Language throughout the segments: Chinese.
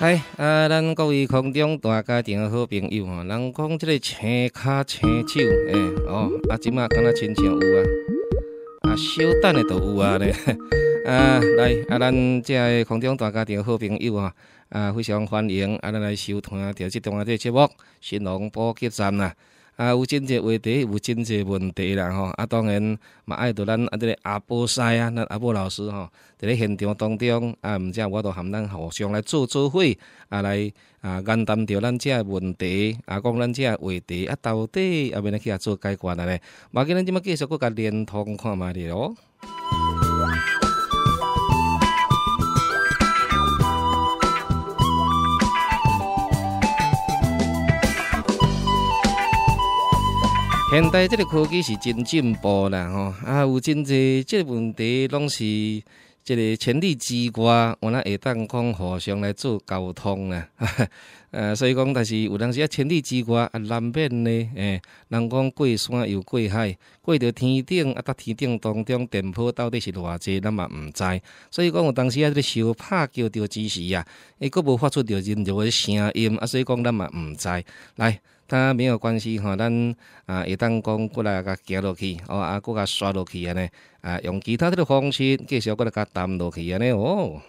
哎，啊，咱各位空中大家庭好朋友啊，人讲这个青骹青手，诶，哦，啊，即马敢若亲像有啊，啊，小等的都有啊咧，啊，来，啊，咱即个空中大家庭好朋友啊，啊，非常欢迎，啊，咱来收听调节中央这节目《新郎播客站》呐。啊，有真侪话题，有真侪问题啦吼！啊，当然嘛，爱到咱啊这个阿波师啊，咱阿波老师吼，伫咧现场当中啊，毋只我都含咱互相来做做伙啊来啊，研单着咱遮问题，啊讲咱遮话题，啊到底后面去啊做解决尼。咧，嘛今咱即满继续搁甲连通看觅咧哦。现代这个科技是真进步啦，吼！啊，有真侪这问题拢是一个千里之外，我那会当讲互相来做沟通啦。呃，所以讲，但是有当时啊，千里之外啊，难免呢，诶，人讲过山又过海，过着天顶啊，到天顶当中电波到底是偌济，咱嘛毋知。所以讲，有当时啊，这个相拍叫着之时啊，伊阁无发出着任何声音啊，所以讲咱嘛毋知。来。他没有关系哈，咱啊会当讲过来甲行落去，哦，啊，过甲刷落去啊呢，啊，用其他的方式继续过来甲谈落去啊呢哦。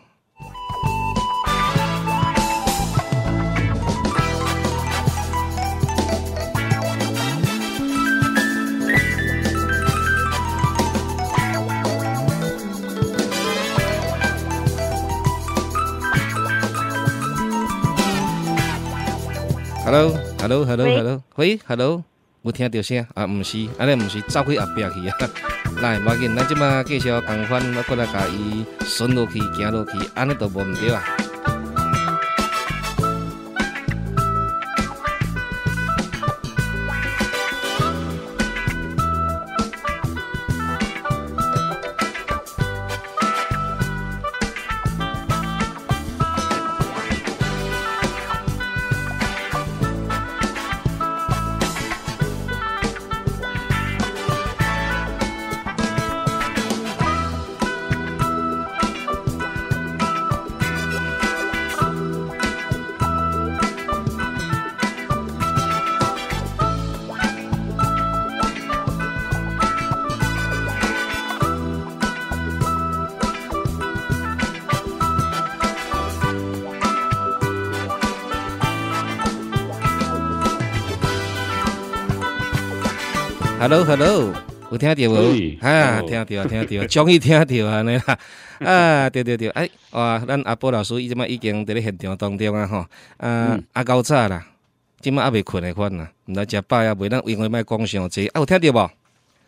Hello。Hello，Hello，Hello，喂，Hello，听到声啊？毋是，安尼毋是走去后壁去啊？来，无要紧，咱即马继续讲款，我过来甲伊顺落去，行落去，安尼都无问对啊。Hello，Hello，有听到无？哎，听到，听到，终于听到安尼啦！啊，对对对，哎，哇，咱阿波老师伊即马已经伫咧现场当中啊，吼，啊，阿搞早啦，即马阿未困诶款啦，知食饱也未，咱因为卖讲伤济，啊，有听到无？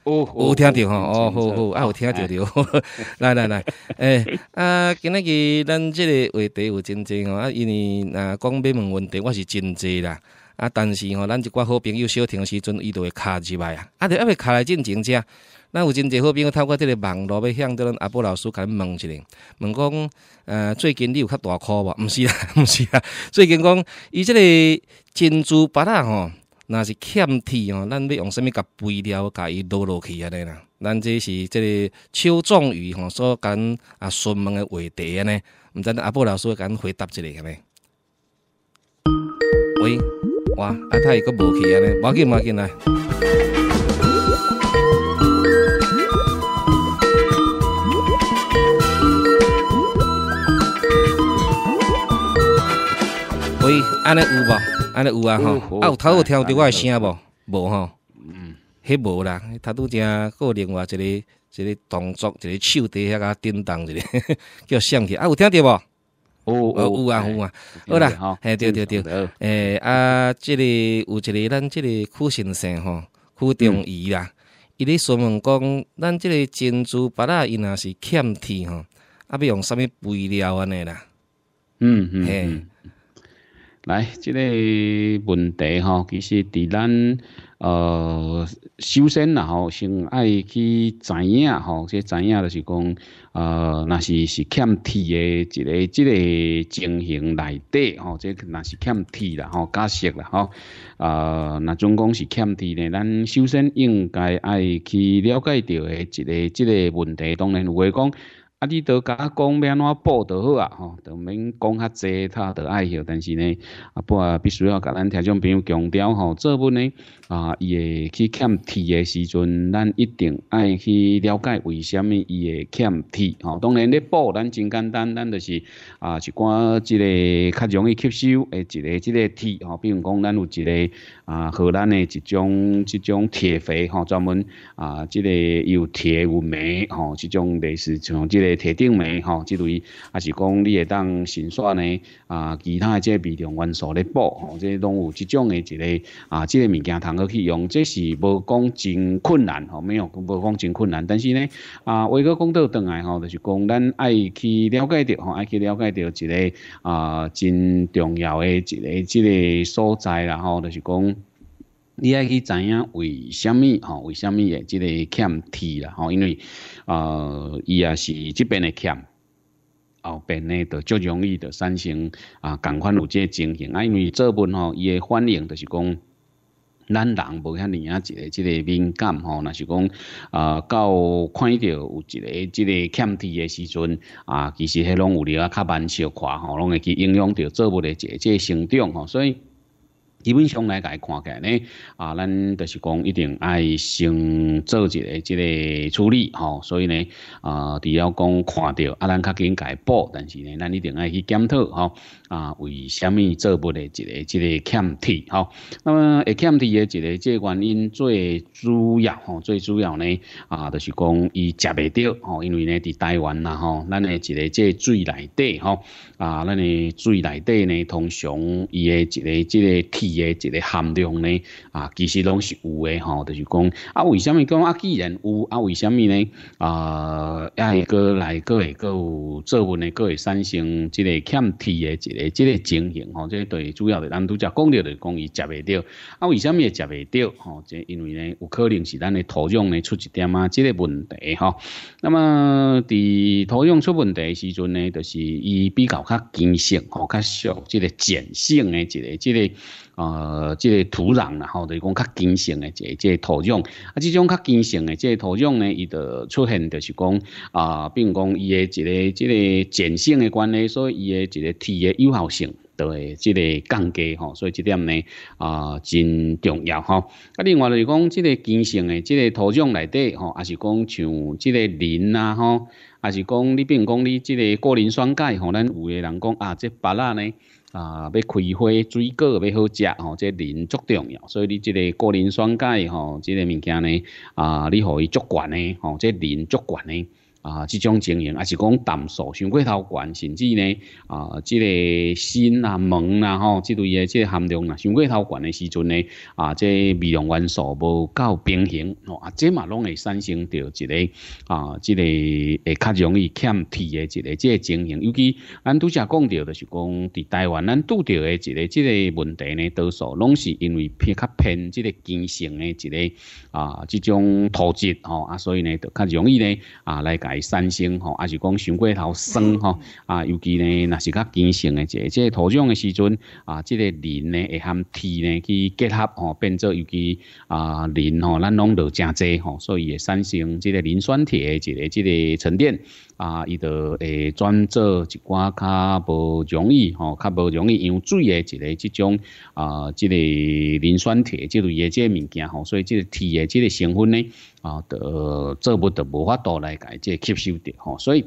有，有听到吼，哦，好好，啊，有听到，着，来来来，诶，啊，今仔日咱即个话题有真济吼，啊，因为啊，讲美门问题我是真济啦。啊！但是吼，咱一寡好朋友小婷诶时阵，伊都会卡入来啊！啊，就因为卡来进前者，咱有真济好朋友透过即个网络要向着咱阿波老师甲问一个，问讲，呃，最近你有较大课无？毋是啦，毋是啦。最近讲，伊即个珍珠发达吼，若是欠铁吼，咱要用什物甲肥料甲伊落落去安尼啦？咱这是即个邱壮宇吼所讲啊，询问的话题安尼，毋知阿波老师会甲回答一下安尼。喂。哇，他太个无去安尼，无紧嘛，无紧啦。喂，安尼有无？安尼有啊吼。啊有头有听到我的声无？无吼，迄无啦。他拄只佫另外一个一个动作，一个手伫遐甲震动一个，叫响起，啊有听到无？哦有有啊有啊，好啦，哎对对对，诶啊，这里有一个咱这个库先生吼，库中仪啦，伊咧询问讲，咱这个珍珠别啊伊若是欠铁吼，啊要用啥物肥料安尼啦，嗯嗯，嘿，来，这个问题吼，其实伫咱呃首先啦吼，先爱去知影吼，这知影就是讲。呃，那是是欠铁诶一个这个情形来底吼，这那是欠铁啦吼，加雪啦吼，啊，那总共是欠铁呢，咱首先应该爱去了解到诶一个这个问题，当然有话讲。啊，你都甲讲，要安怎补就好啊，吼，都免讲较济，他都爱学。但是呢，啊，补啊，必须要甲咱听众朋友强调吼，这部呢，啊，伊会去欠铁的时阵，咱一定爱去了解为什么伊会欠铁。吼，当然咧补，咱真简单，咱就是啊，是看即个较容易吸收诶，一个即个铁。吼，比如讲，咱有一个啊，荷兰诶一种一种铁肥，吼，专门啊，即个有铁有镁，吼，即种类似像即个。铁顶眉吼，即类，还是讲你会当先刷呢？啊，其他即微量元素咧补吼，即拢有即种诶一个啊，即个物件通去用，即是无讲真困难吼，没有，无讲真困难。但是呢，啊，伟个讲到转来吼，就是讲咱爱去了解着吼，爱去了解着一个啊，真重要诶一个即个所在啦吼，就是讲。你爱去知影为虾米？吼，为虾米诶，即个欠体啦？吼，因为，呃，伊也是即边诶欠，后边诶就足容易就产生啊，共款有即个情形啊。因为这文吼，伊诶反应就是讲，咱人无遐尼啊，一个即个敏感吼，若是讲，啊，到看到有一个即个欠体诶时阵啊，其实迄拢有滴啊较慢小跨吼，拢会去影响到作不诶一个即个生长吼，所以。基本上来讲，看起呢，啊，咱就是讲一定爱先做一个即个处理，吼，所以呢，啊，除了讲看到，啊，咱较紧解补，但是呢，咱一定爱去检讨，吼，啊，为虾米做不了一个即个欠铁，吼，那么，欠铁的一个这原因最主要，吼，最主要呢，啊，就是讲伊食袂到，吼，因为呢，伫台湾呐吼，咱诶一个这水内底，吼，啊，咱诶水内底呢，通常伊诶一个即个铁。伊个一个含量呢啊，其实拢是有诶吼，就是讲啊，为什么讲啊？既然有啊，为什么呢？啊，会个来个个有作文个会产生即个欠铁诶即个即个情形吼，即个对主要诶咱拄则讲到就讲伊食未着啊，为什么会食未着吼？即因为呢，有可能是咱诶土壤呢出一点啊，即个问题吼，那么伫土壤出问题时阵呢，就是伊比较较碱性，吼，较俗，即个碱性诶即个即个。呃，即个土壤，然后著是讲较坚性的即即土壤，啊，即种较坚性的即土壤呢，伊就出现就是讲啊，并讲伊的即个即个碱性的关系，所以伊的即个铁的有效性著会即个降低吼，所以即点呢啊真重要吼。啊，另外就是讲即个碱性的即个土壤内底吼，也是讲像即个磷啊吼。还是讲你，比如讲你这个过磷酸钙吼，咱有个人讲啊，这芭乐呢啊，要开花、水果要好食吼，这磷足重要，所以你这个过磷酸钙吼，这个物件呢啊，你可以足管呢吼，即磷足管的。啊，即种情形，啊，是讲淡数伤过头悬，甚至呢啊，即、个心啊、门啊吼，即类诶，即个含量啊，伤过头悬诶时阵呢，啊，即个微量元素无够平衡，吼、哦，啊，即嘛拢会产生着一个啊，即、个会较容易欠铁诶一个即个情形。尤其咱拄则讲着，就是讲伫台湾咱拄着诶一个即个问题呢，多数拢是因为偏较偏即个基性诶一个啊，即种土质吼、哦、啊，所以呢，就较容易呢啊来产生吼，还是讲上过头酸吼啊，尤其呢，那是较碱性诶，即即土壤诶时阵啊，即个磷呢，会含铁呢去结合吼，变作尤其啊磷吼，咱拢落真济吼，所以会产生即个磷酸铁诶一个即个沉淀啊，伊着会转做一寡较无容易吼，较无容易溶水诶一个即种啊，即个磷酸铁即类诶即个物件吼，所以即个铁诶即个成分呢。啊，得这不的无法多来改这吸收的吼，所以。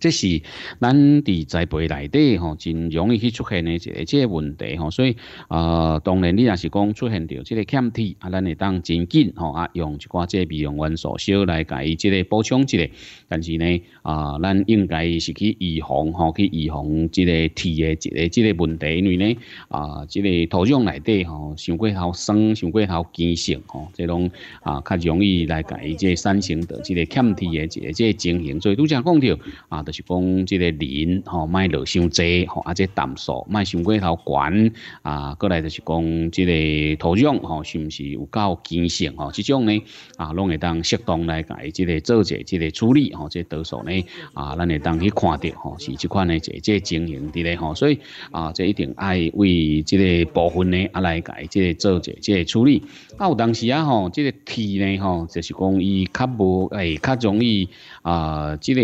这是咱伫栽培内底吼，真容易去出现的一个即个问题吼。所以啊，当然你也是讲出现着即个欠铁啊，咱会当真紧吼啊，用一寡即个微量元素小来甲伊即个补充即个。但是呢啊，咱应该是去预防吼，去预防即个铁的即个即个问题，因为呢啊，即个土壤内底吼，伤过头酸，伤过头碱性吼，即拢啊，较容易来甲伊即个产生着即个欠铁的一个即个情形。所以拄则讲着啊。就是讲，即个磷吼，卖落伤吼，啊，即个氮素，卖伤过头悬啊，过来就是讲，即个土壤，吼，是毋是有够坚实，吼？即种呢，啊，拢会当适当来伊即个做者即个处理，吼，即多数呢，啊，咱会当去看到，吼，是即款呢，即即情形伫咧，吼，所以，啊，即一定爱为即个部分呢，啊，来伊即个做者即处理。啊，有当时啊，吼，即个铁呢，吼，就是讲，伊较无诶，较容易，啊，即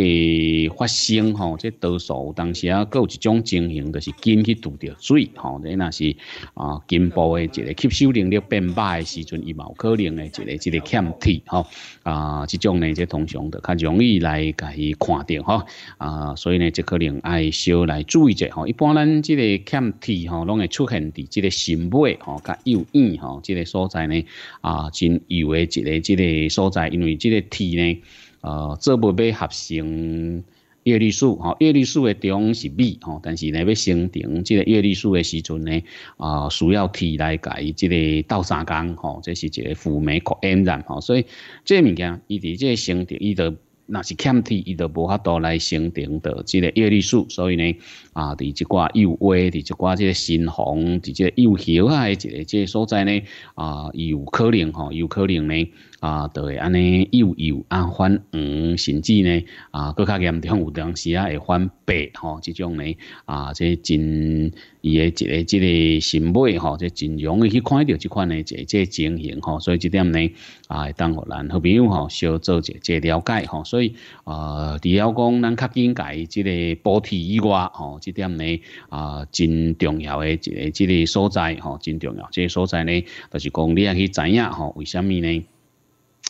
个发。生吼，这多数当时啊，各有一种情形，就是进去拄着水吼，你若是啊，颈部诶一个吸收能力变歹诶时阵，伊嘛有可能诶一个一个欠铁吼啊，即种呢，即通常的较容易来甲伊看着吼啊，所以呢，即可能爱小来注意者吼。一般咱即个欠铁吼，拢会出现伫即个胸尾吼甲右眼吼即个所在呢啊，真有诶一个即个所在，因为即个铁呢，呃，做不配合成叶绿素吼，叶绿素的中是米吼，但是呢要生成即个叶绿素的时阵呢啊，需要提来改即个倒三缸吼，这是一个辅酶 N 染吼，所以这物件伊伫这生成伊就那是欠缺，伊就无法度来生成的即个叶绿素，所以呢啊伫即挂幼叶，伫即挂即个新红，伫即幼叶啊一个即所在呢啊，有可能吼，有可能呢。啊，都会安尼又有啊，反黄，甚至呢啊，佫较严重，有当时啊会反白吼。即种呢啊，即真伊诶一个即个审美吼，即真容易去看到即款呢一个即情形吼。所以即点呢啊，当互咱好朋友吼，少做者即了解吼。所以啊，除了讲咱较更改即个补贴以外吼，即点呢啊，真重要诶一个即个所在吼，真重要。即个所在呢，就是讲你也去知影吼，为虾米呢？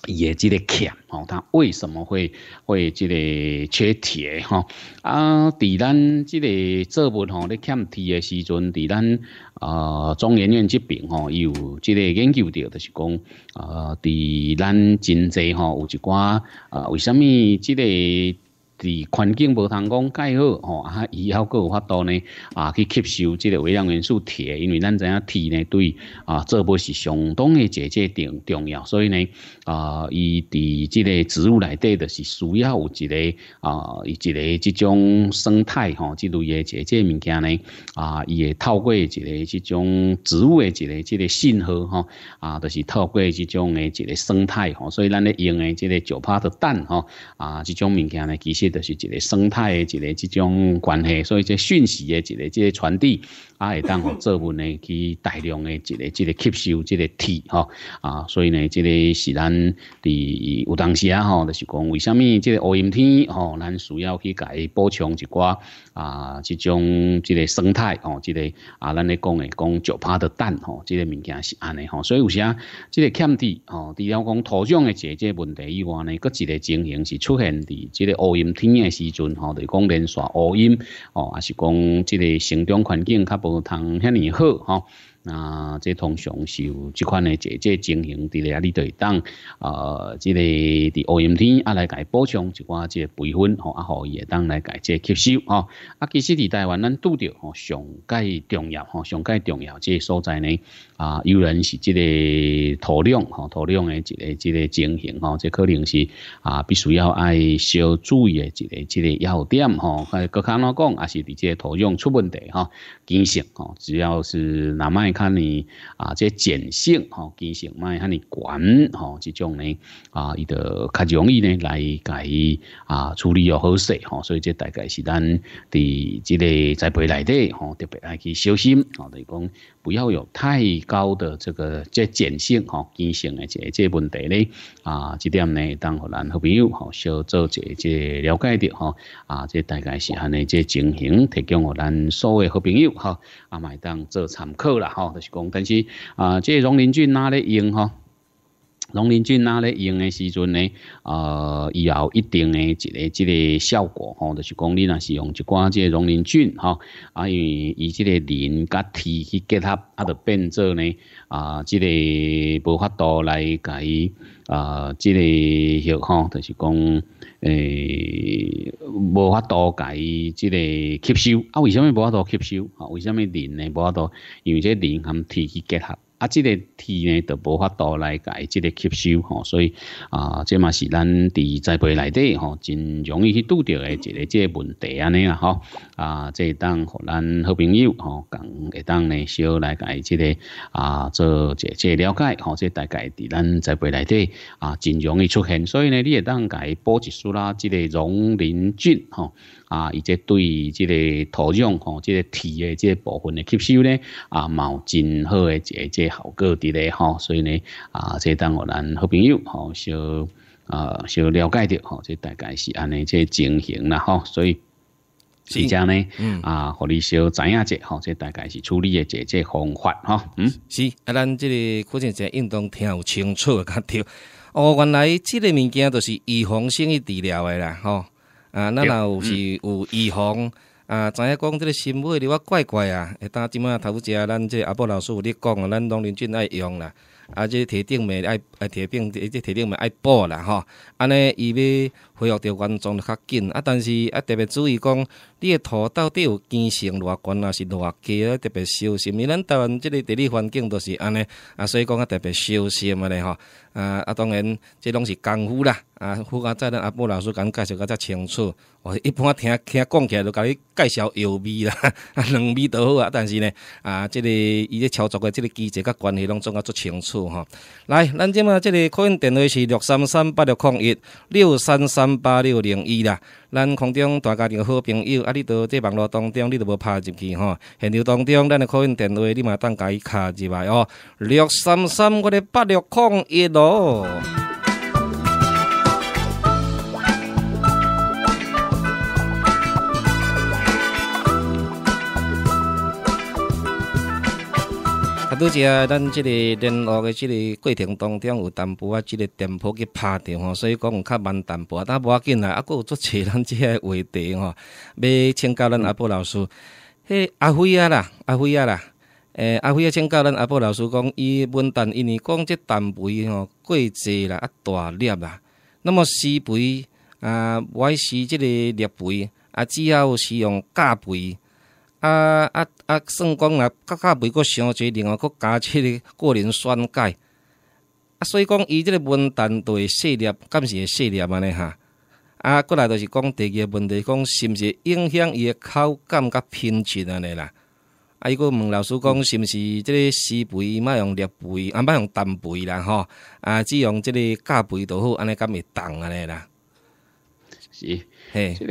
也即个欠吼，他为什么会会即个缺铁？哈啊，在咱即个做物吼，咧欠铁的时阵，在咱啊中研院这边吼，有即个研究着，就是讲啊，在咱真侪吼，有一寡啊，为什么即个？伫环境无通讲介好吼，啊，伊要阁有法度呢，啊，去吸收即个微量元素铁，因为咱知影铁呢对啊，这部是相当的解解重重要，所以呢，啊，伊伫即个植物内底的是需要有一个啊，一个即种生态吼，之类的解解物件呢，啊，伊会透过一个即种植物的一个即个信号吼，啊，就是透过即种的一个生态吼，所以咱咧用的即个九趴的蛋吼，啊，即种物件呢，其实。就是一个生态，一个这种关系，所以这讯息的，一个这个传递。啊，会当互做文呢去大量诶一个、一个吸收一个铁吼啊，所以呢，这个是咱伫有当时啊吼，就是讲为虾物这个乌阴天吼，咱需要去甲伊补充一寡啊，即种这个生态吼，这个啊，咱咧讲诶讲九趴的蛋吼，这个物件是安尼吼，所以有时啊，这个欠地吼，除了讲土壤诶这个问题以外呢，搁一个情形是出现伫这个乌阴天诶时阵吼，就是讲连续乌阴哦，啊是讲这个生长环境较不。无通遐尼好吼。啊，即通常是有即款诶，一个即情形伫咧啊，你就会当，呃，即个伫乌阴天啊来伊补充，一寡即肥分吼啊，互伊会当来伊即吸收吼。啊，其实伫台湾咱拄着吼上界重要吼上界重要即所在呢，啊，有人是即个土壤吼土壤诶一个一个情形吼，即可能是啊必须要爱小注意诶一个一个要点吼，啊，搁较怎讲，也是伫即土壤出问题吼，经常吼，只要是若迈。哈尼啊，这碱性吼，经常卖哈尼管吼，这种呢啊，伊就较容易呢来改啊处理又好势吼，所以这大概是咱的这个栽培来的吼，特别爱去小心吼，等于讲。不要有太高的这个即碱性吼、碱性诶即即问题咧啊，这点呢，当咱好朋友好小做即即了解着吼啊，即大概是安尼即情形提供互咱所有好朋友哈，啊，买当做参考啦吼，就是讲，但是啊，即种邻居拿来用吼。农林菌拿来用的时阵呢，呃，有一定的一个这个效果，吼，就是讲你若是用一即这农林菌，吼，啊，因为以这个林甲铁去结合，啊，就变做呢，啊，这个无法度来改，啊，这个又吼，就是讲，诶，无法多伊，即个吸收，啊，为什么无法多吸收？啊？为什么林呢无法多？因为个林含铁去结合。啊，这个土呢，就无法度来改这个吸收吼，所以啊，这嘛是咱伫栽培内底吼，真容易去拄到的一个这问题安尼啦吼。啊，这当和咱好朋友吼，讲会当呢，小来改这个啊，做解这了解吼，这大概伫咱栽培内底啊，真容易出现，所以呢，你也当改补一素啦，这个农林菌吼。啊，伊这对这个土壤吼，这个体的这个部分的吸收呢，啊，有真好诶，这这效果的咧吼，所以呢，啊，这当我咱好朋友吼，小啊小了解着吼，这大概是安尼这情形啦吼，所以，是样呢，啊，互你小知影者吼，这大概是处理诶这这方法吼。嗯，是啊，咱这个可能这运动听有清楚对哦，原来这个物件都是预防性治疗的啦吼。啊，咱有是有预防啊，知影讲即个新买的我怪怪啊，当今满头食，咱即个阿布老师有咧讲啊，咱农民最爱用啦，啊，个铁顶咪爱，啊铁顶，这铁顶咪爱补啦吼，安尼伊要恢复着原状就较紧啊，但是啊特别注意讲。你诶土到底有碱性、偌悬，啊，是偌低啊，特别小心。因为咱台湾即个地理环境都是安尼，啊，所以讲啊特别小心啊咧吼。啊，啊，当然，这拢是功夫啦。啊，好，阿仔，阿布老师你介绍较较清楚。我一般听听讲起来就甲你介绍油味啦，啊，两味都好啊。但是呢，啊，这个伊咧操作嘅即个机制甲关系拢总啊足清楚吼。来，咱即嘛，即个可能电话是六三三八六零一六三三八六零一啦。咱空中大家庭好朋友。啊！你到这网络当中，你都无拍进去吼。现场当中，咱客运电话，你嘛当甲伊卡入来哦。六三三，我的八六零一六。拄则咱即个联络的即个过程当中有淡薄仔即个店铺去拍着吼，所以讲较慢淡薄，但无要紧啦，啊，佫有足侪咱即个话题吼。要请教咱阿布老师，迄阿辉啊啦，阿辉啊啦，诶，阿辉啊，请教咱阿布老师，讲伊文旦因为讲即淡肥吼过侪啦，啊大粒啦，那么施肥啊，爱施即个粒肥啊，只要是用加肥。啊啊啊！算讲啦，较加袂阁伤侪，另外佫加即个个人酸钙。啊，所以讲伊即个问题，系敢是会细粒安尼哈。啊，过来就是讲第二个问题，讲是毋是影响伊个口感甲品质安尼啦。啊，伊佫问老师讲，是毋是即个细肥，爱用劣肥，啊，爱用淡肥啦，吼。啊，只用即个加肥就好，安尼敢会重安尼啦。是，嘿。即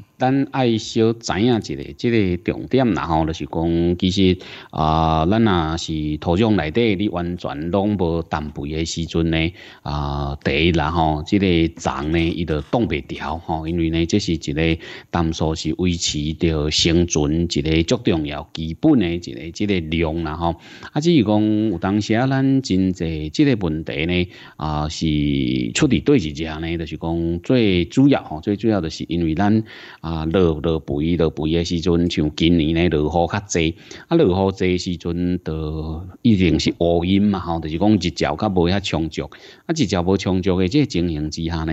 个。咱爱小知影一个，这个重点然后就是讲，其实啊，咱啊是土壤内底，你完全拢无氮肥的时阵呢，啊，第一然后这个虫呢，伊就冻袂掉吼，因为呢，这是一个氮素是维持着生存一个最重要基本的一个，即个量然后啊，至于讲有当时啊，咱真侪这个问题呢，啊，是出伫对一上呢，就是讲最主要吼，最主要就是因为咱啊。啊，落落肥落肥诶时阵，像今年咧落雨较侪，啊，落雨侪诶时阵，就一定是乌阴嘛吼，就是讲日照较无遐充足，啊，日照无充足诶，即个情形之下呢，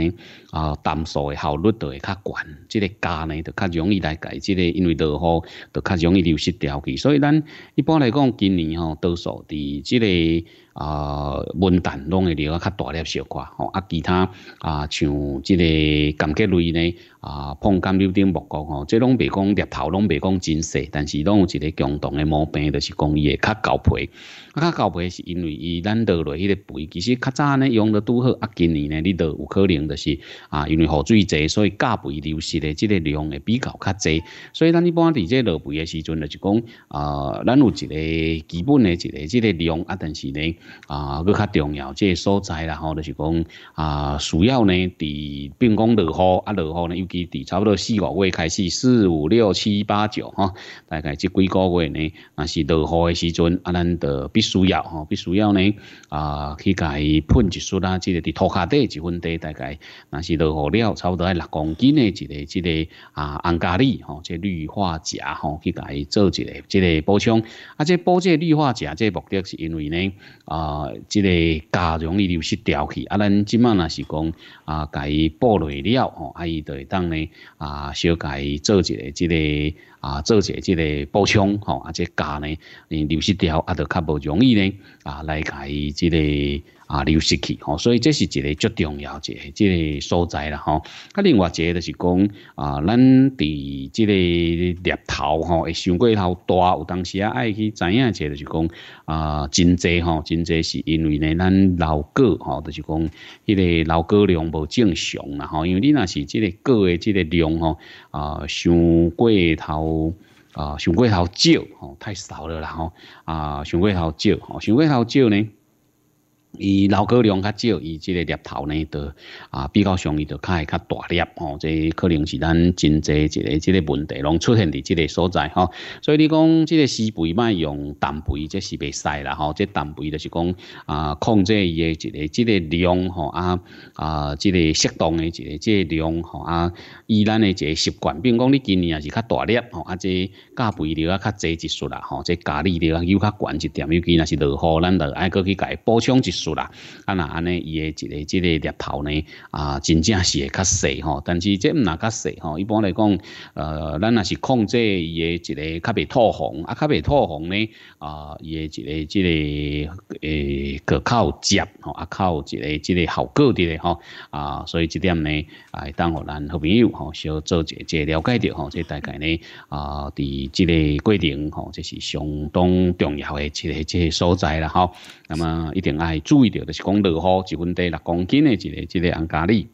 啊，淡素诶效率就会较悬，即个价呢，就较容易来解，即个因为落雨就较容易流失掉去，所以咱一般来讲，今年吼，多数伫即个。啊，文旦拢会流啊较大粒小块吼，啊，其他啊像即个柑橘类呢，啊，碰柑有点木工吼，即拢袂讲裂头，拢袂讲真细，但是拢有一个共同诶毛病，就是讲伊会较厚皮，啊，较厚皮是因为伊咱落落迄个肥，其实较早呢用得拄好，啊，今年呢你都有可能就是啊，因为雨水侪，所以钙肥流失诶，即个量会比较较侪，所以咱一般伫即落肥诶时阵咧，是讲啊，咱有一个基本诶，一个即个量啊，但是咧。啊，佫较重要，即个所在啦吼，就是讲啊，需要呢，伫并讲落雨，啊，落雨呢，尤其伫差不多四、五月开始，四、五、六、七、八、九，吼，大概即几个月呢，若是落雨的时阵，啊，咱著必须要吼，必须要呢，啊，去甲伊喷一束啦，即个伫涂下底一分地，大概那是落雨了，差不多爱六公斤的即个即个啊，红加利吼，即氯化钾吼，去甲伊做一个即个补充，啊，即补这氯化钾这目的是因为呢，啊。啊，即个胶容易流失掉去，啊，咱即卖若是讲啊，甲伊布落了吼，啊，伊就会当呢啊，小甲伊做一个即个。啊，做嘅即个补充，吼，啊，即價呢，你流失掉，啊，就较无容易呢，啊，嚟佢即个啊流失去吼，所以這是一个最重要一个即个所在啦，吼，啊，另外一个就是讲啊，咱伫即个猎头吼，会伤过头大，有当时啊，爱去知影，即係就是讲啊，真多，吼，真多，是因为呢，咱老果，吼，就是讲迄个老果量无正常啦，吼，因为你那是即个果嘅即个量，吼，啊，伤过头。哦啊，上个好少哦，太少了啦吼啊，上个好少哦，上好少呢。伊老果量较少，伊即个粒头呢，都啊比较上，伊都较会较大粒吼。即可能是咱真侪一个即个问题，拢出现伫即个所在吼。所以你讲即个施肥歹用，淡肥即是袂使啦吼。即淡肥就是讲啊控制伊个一个即个量吼啊啊即个适当诶一个即个量吼啊依咱诶一个习惯，并讲你今年也是较大粒吼，啊即加肥料啊较济一束啦吼，即加力料又较悬一点，尤其若是落雨，咱着爱过去家补充一撮。熟啦，啊那安尼伊诶一个即个猎头呢，啊真正是会较细吼，但是即唔那较细吼，一般来讲，呃，咱若是控制伊诶一个较未透红，啊较未透红呢，啊，伊诶一个即个诶可靠接吼，啊靠一个即个效果的吼，啊，所以这点呢，啊，当互咱好朋友吼，需要做一个了解着吼，即大概呢，啊，伫即个过程吼，这是相当重要的一个即个所在啦吼，那么一定爱。注意着，就是讲落雨一分地六公斤的一个一个红咖喱。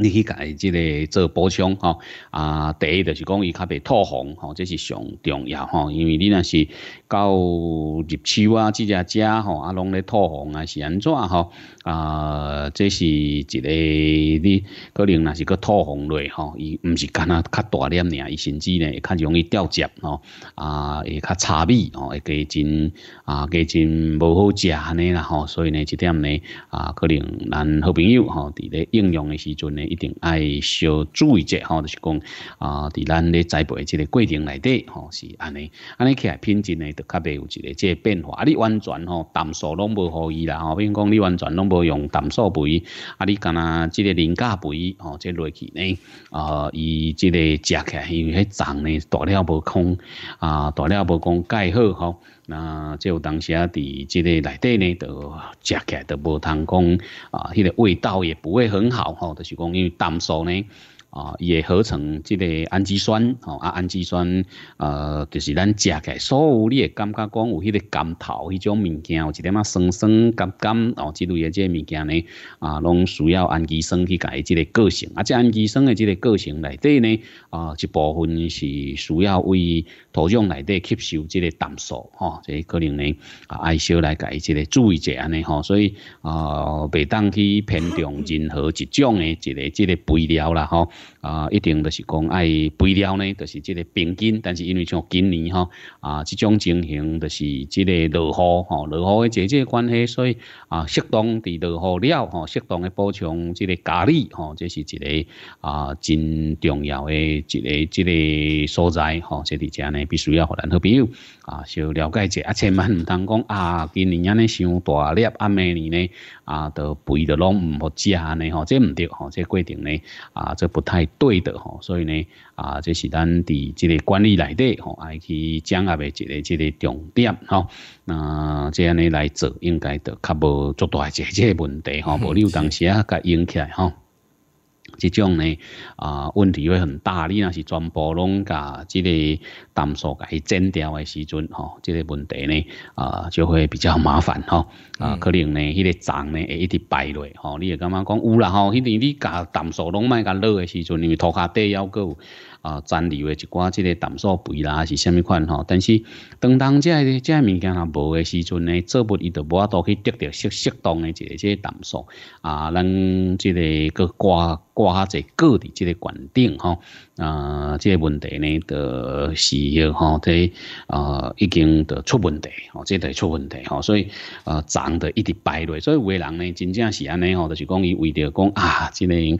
你去甲即个做补充吼啊第一著是讲伊较袂土风吼即是上重要吼因为你若是到入秋啊即只食吼啊拢咧土风啊是安怎吼啊即是一个你可能若是佫土风类吼伊毋是敢若较大粒尔伊甚至咧会较容易掉汁吼啊会较差味吼会加真啊加真无好食安尼啦吼所以呢即点呢啊可能咱好朋友吼伫咧应用诶时阵呢一定爱小注意者吼，就是讲啊，伫咱栽培这个过程内底吼是安尼，安尼起来品质呢就较袂有一个这变化。啊，你完全吼淡素拢无好伊啦吼，比如讲你完全拢无用淡素肥，啊，你干那这个磷钾肥吼，这落去呢啊，这个食起来因为长呢大了无空啊，大了无空盖好吼。那即有当时啊，伫即个内底呢，就食起来都无通讲啊，迄个味道也不会很好吼，就是讲因为淡素呢。啊，伊会合成即个氨基酸，吼啊，氨基酸，呃，就是咱食来所有，你会感觉讲有迄个甘头，迄种物件，有一点仔酸酸甘甘，哦，之类的即个物件呢，啊，拢需要氨基酸去改即个构成，啊，即氨基酸的即个构成内底呢，啊，一部分是需要为土壤内底吸收即个氮素，哈，即可能呢，啊，爱少来改即个注意者安尼，吼，所以，啊，袂当去偏重任何一种的即个即个肥料啦，吼。啊，一定就是讲爱肥了呢，就是这个平均。但是因为像今年哈啊，这种情形就是这个落雨哈，落雨的这些关系，所以啊，适当的落雨了哈，适当的补充这个咖喱哈，这是一个啊，真重要的一个这个所在哈。在这家呢，必须要和咱好朋友啊，就了解一下，千万唔通讲啊，今年安尼伤大粒，啊，明年呢啊，都肥得拢唔好吃呢哈，这唔对哈，这规定呢啊，这不。太对的吼，所以呢，啊，这是咱伫即个管理内底吼，爱去掌握的一个即个重点吼，那这样呢来做，应该就较无足大这这问题吼，无你有当时啊，甲用起来吼。这种呢，啊，问题会很大。你若是全部拢甲这个淡素甲伊整掉的时阵吼，这个问题呢，啊，就会比较麻烦吼。啊，可能呢，迄个脏呢，会一直败落吼。你会感觉讲有啦吼？迄边你甲淡素拢卖甲落的时阵，因为涂骹底要有。啊，残留的一寡即个淡素肥啦，是啥物款吼？但是，当当这这物件若无的时阵呢，作物伊就无法度去得到适适当的一个这淡素啊，咱即个佮挂。挂在个地这个管定吼，啊，这个问题呢，的是即、这啊，已经的出问题，这在出问题吼，所以啊，长的一直败落，所以有的人呢，真正是安尼吼，就是讲伊为着讲啊，即、这类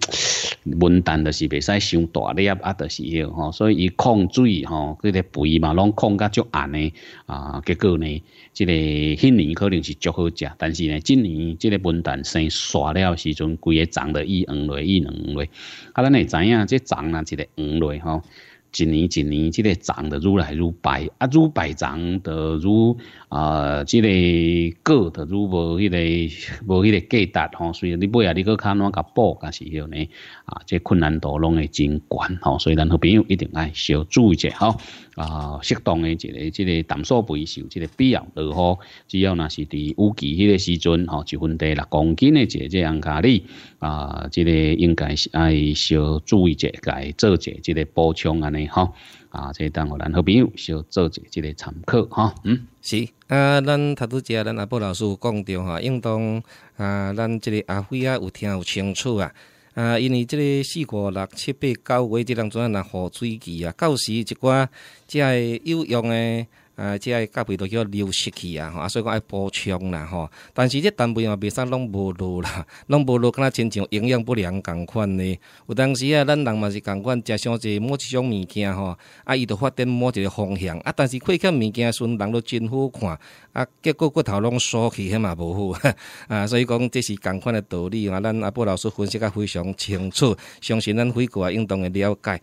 文旦的是未使伤大粒啊，就是吼，所以伊控水吼，佮个肥嘛，拢控较足安尼啊，结果呢？即个迄年可能是足好食，但是呢，今年即个文旦生煞了时阵，规个长得一黄蕊一黄蕊，啊，咱会知影即长啦，即个黄蕊吼，一年一年即个长得愈来愈白，啊，愈白长得愈啊，即个果得愈无迄个无迄个价值吼，所以你买啊，你搁看哪甲补，更是要呢，啊，即困难度拢会真悬吼，所以咱好朋友一定爱小注意者吼。啊，适当诶，一个即个淡素肥是有即个必要的吼。只要那是伫有记迄个时阵吼，就分得六公斤诶，即这样家理啊，即个应该是爱小注意一下，做者这即个补充安尼吼。啊，即当互咱好朋友小做者这即个参考哈。嗯，是啊，咱读拄家，咱阿布老师讲着哈，应当啊，咱即个阿辉啊有听有清楚啊。啊，因为即个四、五、六、七、八、九月，即两阵啊，雨水季啊，到时一寡遮会有用诶。啊，即个钙肥都叫流失去啊，吼，啊，所以讲要补充啦，吼。但是这蛋白嘛，未使拢无路啦，拢无路，敢若亲像营养不良共款呢。有当时啊，咱人嘛是共款，食伤侪某一种物件吼，啊，伊就发展某一个方向啊。但是亏欠物件时，人都真好看，啊，结果骨头拢疏去，迄嘛无好。啊，所以讲这是共款的道理啊，咱阿波老师分析个非常清楚，相信咱回顾啊，应当会了解。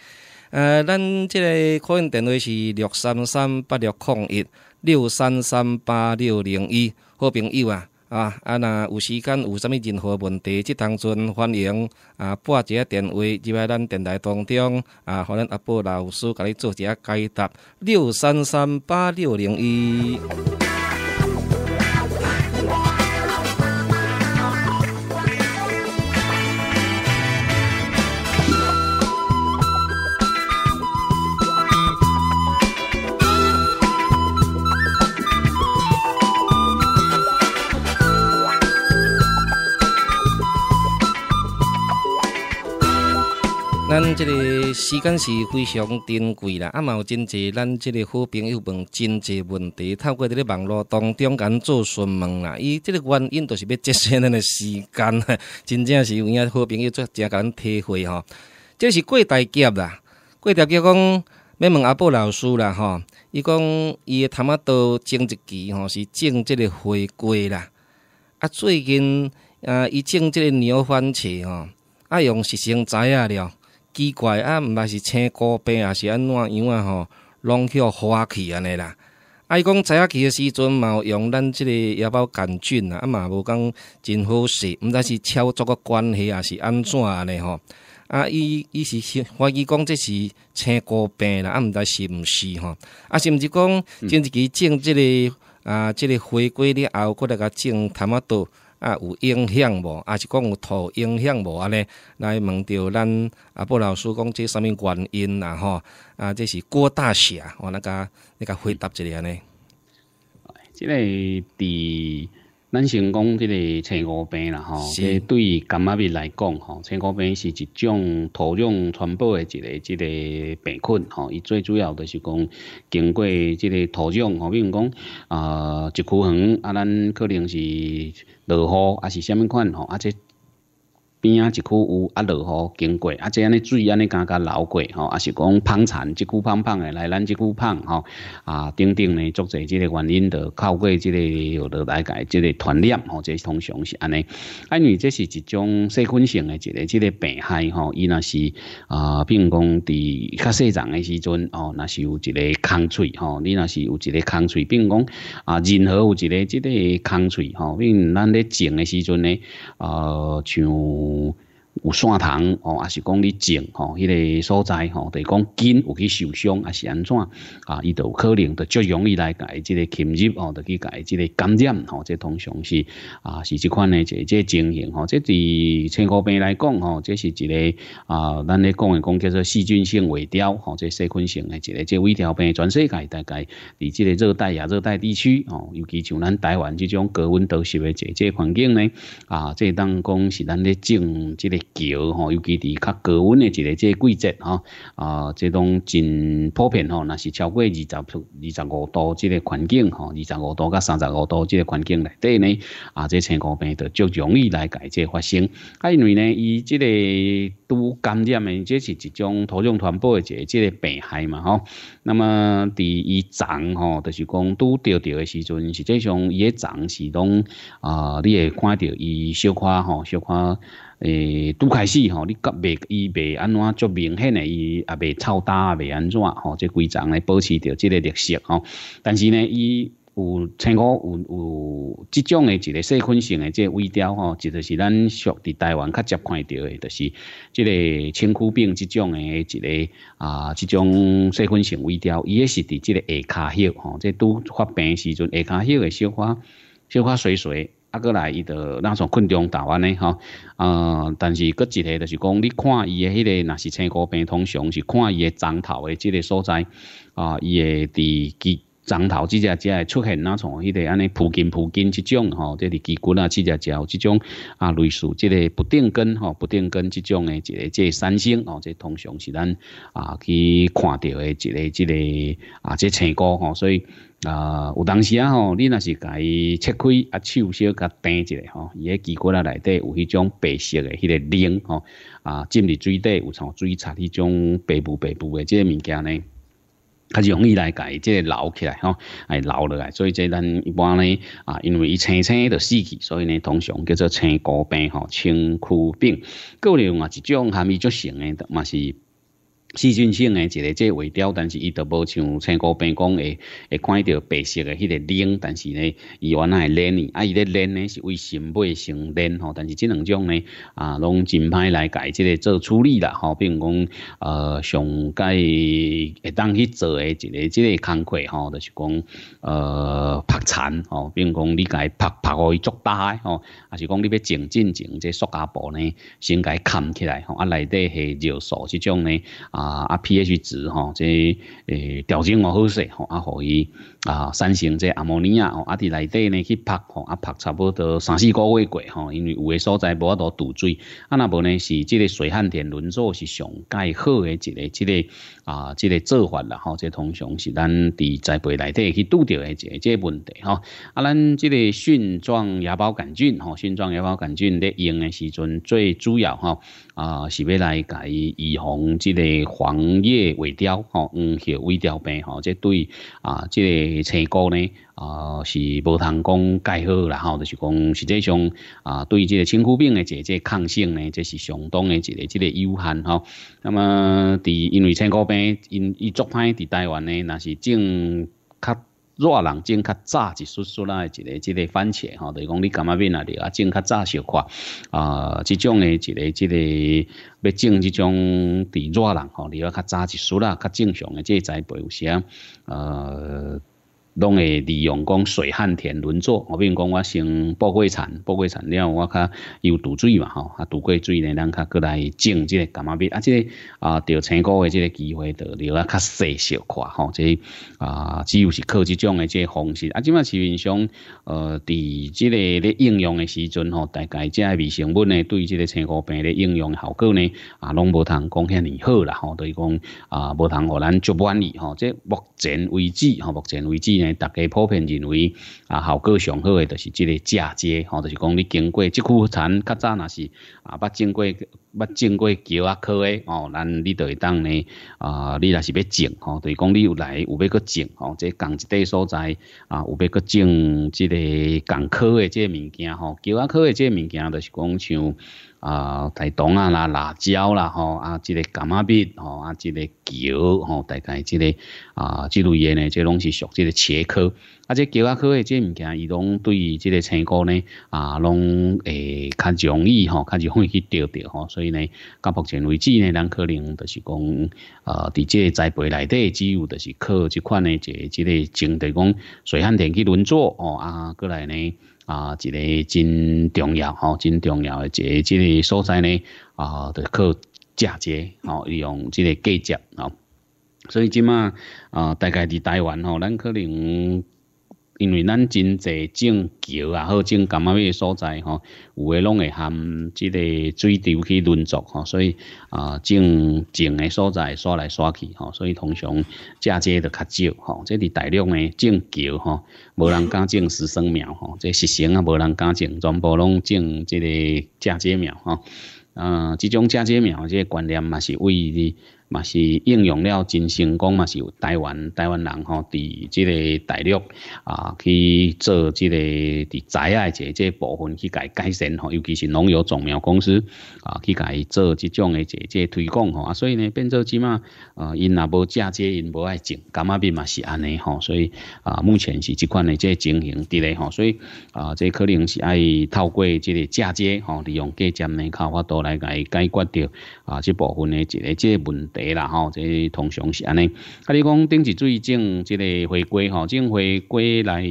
呃，咱即个可用电话是六三三八六空一六三三八六零一，好朋友啊啊！啊，若有时间有啥物任何问题，即当阵欢迎啊拨一下电话入来咱电台当中啊，互咱阿婆老师甲你做一下解答六三三八六零一。咱这个时间是非常珍贵啦，啊嘛有真侪咱这个好朋友问真侪问题，透过这个网络当中间做询问啦。伊这个原因着是要节省咱诶时间，真正是有影好朋友做真甲咱体会吼。这是过大劫啦，过大劫讲要问阿布老师啦吼，伊讲伊头妈都种一期吼是种这个回归啦，啊最近啊，伊种这个牛番茄吼，啊用实生仔啊了。奇怪啊，毋但是青菇病啊，是安怎样啊？吼，拢去互花去安尼啦。啊，伊讲早去诶时阵，有用咱即个野包杆菌啊，啊嘛无讲真好势，毋但是超作个关系啊，是安怎安尼吼？啊，伊伊是怀疑讲这是青菇病啦，啊毋但是毋是吼？是甚至讲，前一天种即个啊，即个回归了后，过来甲种头麦倒。啊，有影响无？啊是讲有土影响无？安尼来问到咱啊布老师讲这什么原因啊？吼，啊，这是郭大侠，我那个那个回答一下嘞。即个第。咱先讲这个青果病啦吼，即对柑仔蜜来讲吼，青果病是一种土壤传播的一个一个病菌吼，伊最主要就是讲经过这个土壤，吼，比如讲啊，一区园啊，咱可能是落雨啊是虾米款吼，啊这。边啊，一区有啊，落雨经过啊，即安尼水安尼，加加流过吼，啊是讲攀缠，即区攀攀的来，咱即区攀吼啊，等等呢，作做即个原因，着靠过即个有的大即个团染吼，即个通常是安尼。因为这是一种细菌性的一个即个病害吼，伊若是啊，比如讲伫较细长的时阵哦，若是有一个空喙吼，你若是有一个空喙，比如讲啊，任何有一个即个空喙吼，比如咱咧静的时阵呢，呃，像 know 有线糖哦，还是讲你种哦，迄个所在吼，著是讲筋有去受伤，还是安怎啊？伊就可能就最容易来解即个侵入哦，就去解即个感染哦。这通常是啊，是即款呢，即这情形哦。即对青果病来讲哦，这是一个啊，咱咧讲诶讲叫做细菌性萎凋哦，即细菌性诶一个即微凋病，全世界大概伫即个热带亚热带地区哦，尤其像咱台湾即种高温多湿诶即这环境呢啊，即当讲是咱咧种即个。桥吼，尤其伫较高温诶一个即季节吼，啊，即种真普遍吼，那是超过二十二十五度即个环境吼，二十五度到三十五度即个环境内底呢，啊，即个青菇病就较容易来改即发生，啊，因为呢，伊即个都感染诶，即是一种土壤传播诶一个即个病害嘛吼。那么伫伊长吼，就是讲拄钓钓诶时阵，实际上伊一长是拢啊，你会看到伊小花吼，小花。诶，拄开始吼，你甲袂，伊袂安怎足明显诶，伊也袂臭焦也袂安怎吼，即规张咧保持着即个绿色吼。但是呢，伊有千枯，有有即种诶一个细菌性诶即微凋吼，就着是咱属伫台湾较接看到诶，著是即个青枯病即种诶一个啊，即种细菌性微凋，伊也是伫即个下骹叶吼，即拄发病时阵下骹叶个小花小花水水。过来，伊就那种困中打完呢，吼，呃，但是搁一个就是讲，你看伊诶迄个，若是青果病，通常是看伊诶长头的即个所在，啊，伊诶伫肌长头即只只会出现那种迄个安尼普遍普遍即种，吼，即伫肌骨啊，即只只有即种啊，类似即个不定根，吼，不定根即种的，一个即三星哦，即通常是咱啊去看到的，一个，即个啊，即青果，吼，所以。啊，有当时啊吼，你若是伊切开啊，手稍甲淡一下吼，伊个骨啊内底有迄种白色诶迄个磷吼，啊，浸入水底有从水查迄种白布白布诶，即个物件呢，较容易来介即个捞起来吼，哎捞落来，所以即咱一般呢啊，因为伊青青都死去，所以呢通常叫做青菇病吼、青枯病，佫另外一种含伊作成诶，嘛是。细菌性诶，一个即个胃掉，但是伊都无像青膏病讲会会看到白色诶迄个鳞，但是呢，伊原来是冷呢，啊，伊咧冷呢是为肾部成冷吼，但是这两种呢，啊，拢真歹来改即个做处理啦，吼，比如讲，呃，上该会当去做诶一个即个工课吼，就是讲，呃，拍残吼，比如讲你该拍拍互伊足大吼，啊，是讲你要整进整即塑胶布呢，先解砍起来吼，啊，内底系尿素这种呢。啊啊，pH 值吼，这诶调整哦好势吼，啊可以啊，产生这阿莫尼亚吼，啊伫内底呢去拍吼，啊拍差不多三四个月过吼，因为有诶所在无法度堵水，啊那无呢是即个水旱田轮作是上介好诶一个即个啊即个做法啦吼，即通常是咱伫栽培内底去拄着诶一个即问题吼，啊咱即个蕈状芽孢杆菌吼，蕈状芽孢杆菌咧用诶时阵最主要吼。啊，是要来甲伊预防即个黄叶萎凋吼，嗯，叶萎凋病吼，这对啊，即个青菇呢，啊，是无通讲改好啦，吼，就是讲实际上啊，对即个青菇病诶，一个抗性呢，这是相当诶一个即个有限吼。那么，伫因为青菇病，因伊作歹伫台湾呢，那是正。热人种较早一丝丝啦，一个，一个番茄吼，就讲你干嘛变若里啊？种较早小块，啊，即种诶一个，一个要种即种伫热人吼，你要较早一丝啦，较正常诶，即栽培有啥呃。拢会利用讲水旱田轮作，我比如讲，我先报过产，报过产了我较又渡水嘛吼，啊渡过水呢，咱较过来种即个感嘛别，啊即个啊着青果的即个机会着留啊较细小块吼，即啊只有是靠即种的即个方式，啊即市是上呃伫即个咧应用的时阵吼，大概即个微生物呢对即个青果病的应用效果呢啊拢无通讲遐尼好啦吼，就是讲啊无通互咱足满意吼，即目前为止吼目前为止呢。大家普遍认为啊，效果上好诶，就是即个嫁接吼，就是讲你经过即块田较早，那是啊，捌种过捌种过桥啊科诶哦，咱你就会当呢啊，你若是要种吼，就是讲你有来有要搁种吼，即同一块所在啊，有要搁种即个同科诶即个物件吼，桥啊科诶即个物件，就是讲像。啊台东啊啦辣椒啦吼啊即个柑仔蜜吼啊即个茄吼大概即个啊即类诶呢即拢是属即个茄科啊即啊科诶即物件伊拢对即个青果呢啊拢会较容易吼较容易去钓着吼所以呢到目前为止呢咱可能著是讲啊伫即个栽培内底只有著是靠即款诶者即个种著讲细汉田去轮作吼啊过来呢啊，一个真重要吼，真重要的一个，即个所在呢，啊，就靠嫁接吼，利用即个季节吼。所以即马啊，大概伫台湾吼，咱可能。因为咱真侪种桥啊，或种干嘛物所在吼，有诶拢会含即个水流去轮作吼，所以啊，种种诶所在刷来刷去吼，所以通常嫁接着较少吼。即伫大量诶种桥吼，无人敢种实生苗吼，即实行啊无人敢种，全部拢种即个嫁接苗吼。啊，即种嫁接苗即个观念嘛是为咧。嘛是应用了真成功嘛是有台湾台湾人吼，伫即个大陆啊去做即个伫仔矮者这部分去改改善吼，尤其是农药种苗公司啊去改做即种诶节节推广吼啊，所以呢变做即嘛啊因若无嫁接因无爱种，柑仔病嘛是安尼吼，所以啊目前是即款诶即情形伫咧吼，所以啊即可能是爱透过即个嫁接吼，利用嫁接呢开法度来伊解决掉啊这部分诶一个即个问。对啦，吼，即通常是安尼。啊，你讲，顶一水近即个回归吼，种回归来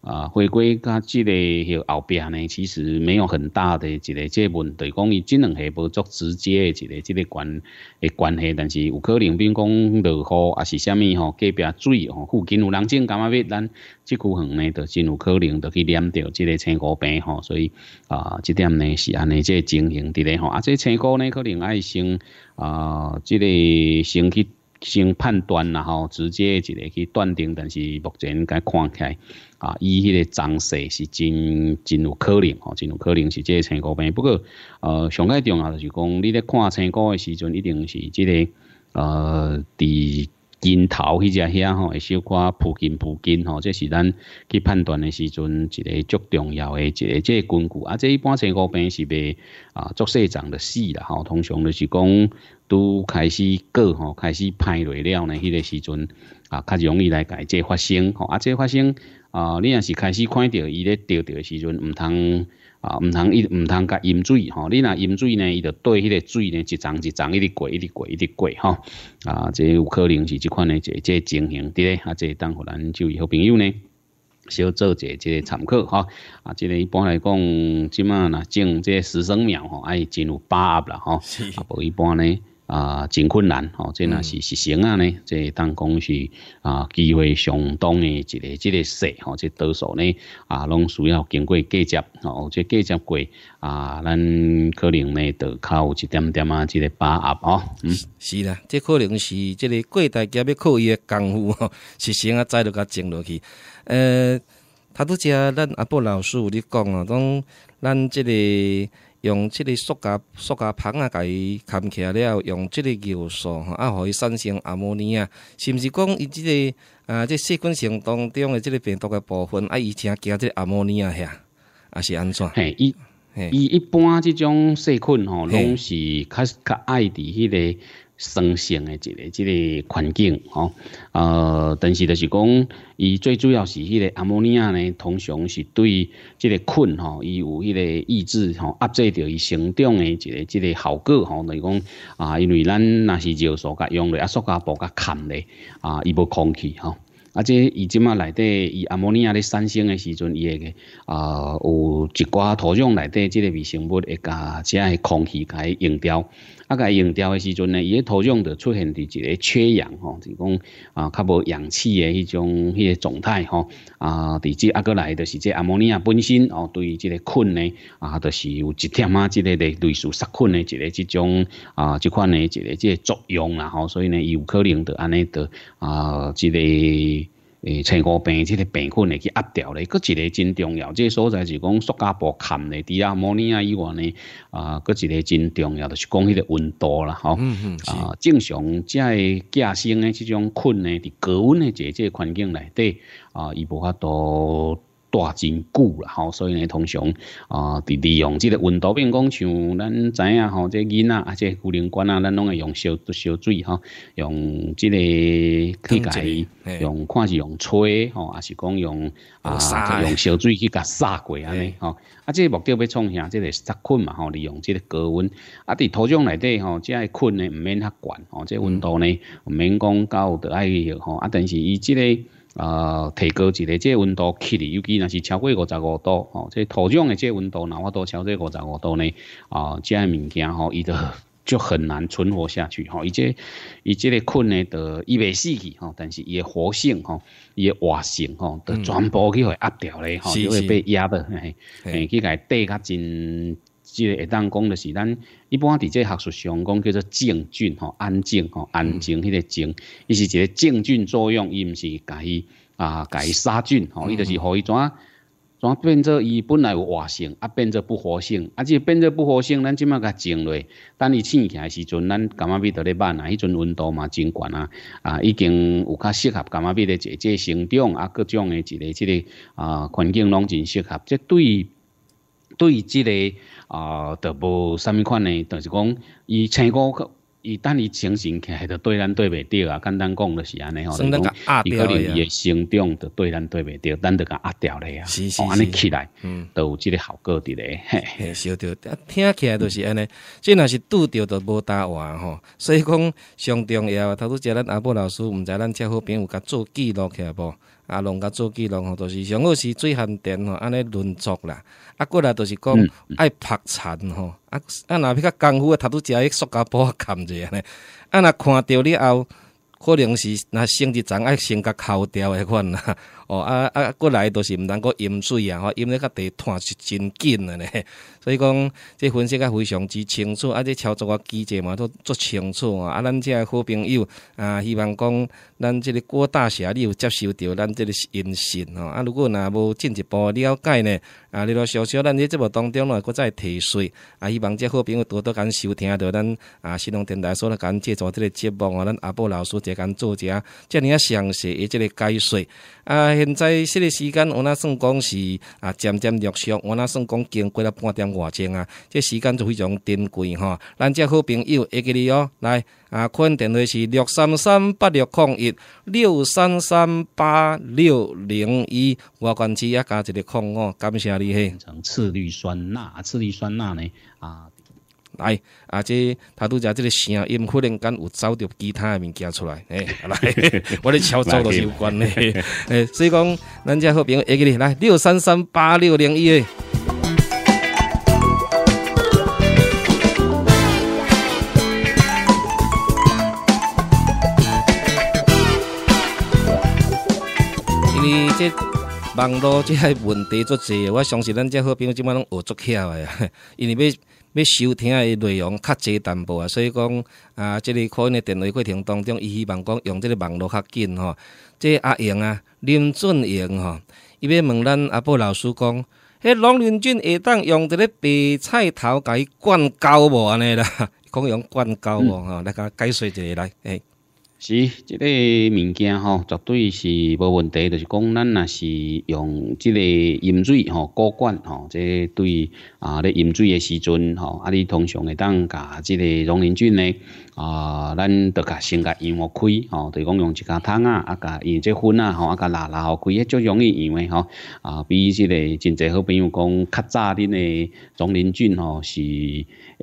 啊，回归甲即个后边呢，其实没有很大的一个即个问题，讲伊即两下无足直接的一个即个关的关系，但是有可能，比如讲落雨啊是虾米吼，隔壁水吼，附近有人种，感觉要咱即股行呢，就真有可能就去染着即个青果病吼，所以啊，这点呢是安尼，即个情形伫咧吼，啊，即青果呢可能爱生。啊，这个先去先判断，然后直接一个去断定。但是目前该看起来，啊，伊迄个涨势是真真有可能，吼，真有可能是即个青果病。不过，呃，上对重要就是讲，你咧看青果的时阵，一定是这个呃，伫。尽头迄只兄吼，会小可普近普近吼，这是咱去判断的时阵一个足重要的一个即个根据。啊，即一般生况病是未啊，作社长的死啦吼。通常就是讲，拄开始过吼，开始派雷了呢，迄个时阵啊，较容易来伊即发生吼。啊，即发生啊，你若是开始看到伊咧调调的时阵，毋通。啊，唔通一唔通甲饮水吼，你若饮水呢，伊就对迄个水呢一层一层一直过一直过一直过吼。啊，这有可能是即款呢，即这情形伫咧，啊，即个当互咱就好朋友呢，小做者即个参考哈。啊，即个一般来讲，即马若种这十生苗吼，爱真有把握啦吼，啊，不一般呢。啊，真困难哦！这那是实行啊呢？这当讲是啊，机会相当的，一个、即个说哦。这多数呢？啊，拢需要经过季接哦，这季接过啊，咱可能呢，得靠一点点啊，这个把握哦。嗯，是啦，这可能是这个过大家要靠伊诶功夫吼，实行啊，再落甲种落去。呃，他不只咱阿伯老师有咧讲啊，讲咱这个。用即个塑胶塑胶瓶啊，甲伊盖起来了，用即个尿素啊，互伊产生阿摩尼啊，是毋是讲伊即个啊，这细菌性当中的即个病毒的部分，啊，伊加即个阿摩尼啊，遐啊是安怎？嘿，伊伊一般即种细菌哦，拢是较较爱伫迄个。生性诶，一个、一个环境吼，呃，但是就是讲，伊最主要是迄个阿莫尼亚呢，通常是对这个菌吼，伊有迄个抑制吼，压制着伊生长诶一个、即个效果吼，著是讲啊，因为咱那是尿素甲用咧，啊塑胶布甲盖咧，啊，伊无空气吼，啊，即伊即马内底伊阿莫尼亚咧产生诶时阵，伊会个啊，有一寡土壤内底即个微生物会甲即个空气甲伊用掉。啊，个用掉诶时阵呢，伊诶土壤就出现伫一个缺氧吼，就讲啊，较无氧气诶迄种迄个状态吼。啊，伫这啊个来，就是这阿莫尼亚本身哦，对即个菌呢，啊，就是有一点啊，即个类类似杀菌诶一个即种啊，即款诶一个即个作用啦吼。所以呢，有可能着安尼的啊，即个。诶，尘疴病即个病菌呢，去压掉咧。佫一个真重要，即个所在是讲塑胶布盖咧，除了模拟啊，以外呢，啊，佫一个真重要，就是讲迄个温度啦，吼，嗯嗯，啊，正常即系寄生呢，即种菌呢，伫高温嘅即个环境内，底，啊，伊无法度大真久了吼，所以呢，通常啊，伫利用即个温度，比如讲像咱知影吼，即囡啊，啊即古灵官啊，咱拢会用烧烧水哈，用即个去甲伊用看是用吹吼，啊是讲用啊用烧水去甲晒过安尼吼，啊即个目标要创啥？即个杀菌嘛吼，利用即个高温啊，伫土壤内底吼，即个菌呢毋免较悬吼，即温度呢毋免讲到得爱吼，啊但是伊即个。啊，提高一个这温度去哩，尤其若是超过五十五度，吼，这土壤的这温度哪怕都超过五十五度呢，啊，这物件吼，伊就就很难存活下去，吼，伊这伊这个菌呢，得伊百死去，吼，但是伊个活性，吼，伊个活性，吼，得全部去会压掉咧吼，就会被压的，哎，哎，去个底较真。即个会当讲就是咱一般伫即个学术上讲叫做静菌吼，安静吼，安静迄个静，伊是一个静菌作用，伊毋是甲伊啊甲伊杀菌吼，伊就是互伊怎怎变做伊本来有活性啊变做不活性，啊即个变做不活性，咱即马甲种落，等伊醒起来时阵，咱感觉咪在咧慢啊？迄阵温度嘛真悬啊，啊已经有较适合感觉咪咧即即生长啊各种诶一个即个啊环境拢真适合，即对对即个。啊，都无啥物款呢，就是讲，伊生个，伊等伊清醒起来，就对咱对袂着啊，简单讲就是安尼吼，就是讲，伊可能伊的生长就对咱对袂着，咱就甲压掉啊。是是安尼起来，嗯，都有即个效果伫咧。嘿，小啊，听起来著是安尼，即若是拄着都无答案吼，所以讲上重要啊，头拄则咱阿布老师，毋知咱遮好朋有甲做记录起无。啊，弄甲做记录吼，就是上好是水旱田吼，安尼轮作啦。啊，过来就是讲爱晒田吼。啊，啊，若比较功夫，头拄食迄塑胶布盖者尼。啊，若看着了后，可能是若生一丛爱先甲头掉迄款啦。哦啊啊！过来都是毋通够饮水啊，吼，淹咧个地摊是真紧的咧，所以讲这分析个非常之清楚，啊，这操作个机制嘛都足清楚啊。啊，咱这好朋友啊，希望讲咱这个郭大侠你有接受到咱这个音讯吼。啊，如果若无进一步了解呢，啊，你都小小咱这节目当中了，搁再提水啊，希望这好朋友多多感受听到咱啊，新浪电台所咧刚借助这个节目啊，咱阿波老师这刚做下，叫你啊详细的这个解说啊。现在这个时间？我那算讲是啊，渐渐陆续，我那算讲经过了半点外钟啊，这时间就非常珍贵哈。咱这好朋友，会个你哦，来啊，困电话是六三三八六空一六三三八六零一，我关机啊加一个空哦，感谢你嘿。成次氯酸钠，次氯酸钠呢啊。来啊，这他拄只这个声，因忽然间有找到其他的物件出来，诶，来，我咧操作都有关的，诶，所以讲，咱家好朋友，哎，你来六三三八六零一，因为这网络这问题足侪，我相信咱只好朋友今摆拢学足巧的，因为要。要收听的内容较侪淡薄啊，所以讲啊，这里可能呢，电话过程当中，伊希望讲用这个网络较紧吼。这阿英啊，林俊英吼，伊要问咱阿布老师讲，迄龙林俊会当用这个白菜头甲伊灌胶无安尼啦？讲用灌胶无吼，来甲解释一下来，哎。是，这个物件吼，绝对是无问题。就是讲，咱若是用即个饮水吼，锅罐吼，这对啊，咧饮水诶时阵吼，啊，你通常会当甲即个溶磷菌呢。啊，咱就较先甲易互开吼，就讲用一噶汤啊，啊，甲用这粉啊吼，啊，甲拉拉互开，迄种容易羊诶吼。啊，比这个真侪好朋友讲，较早恁诶双林菌吼是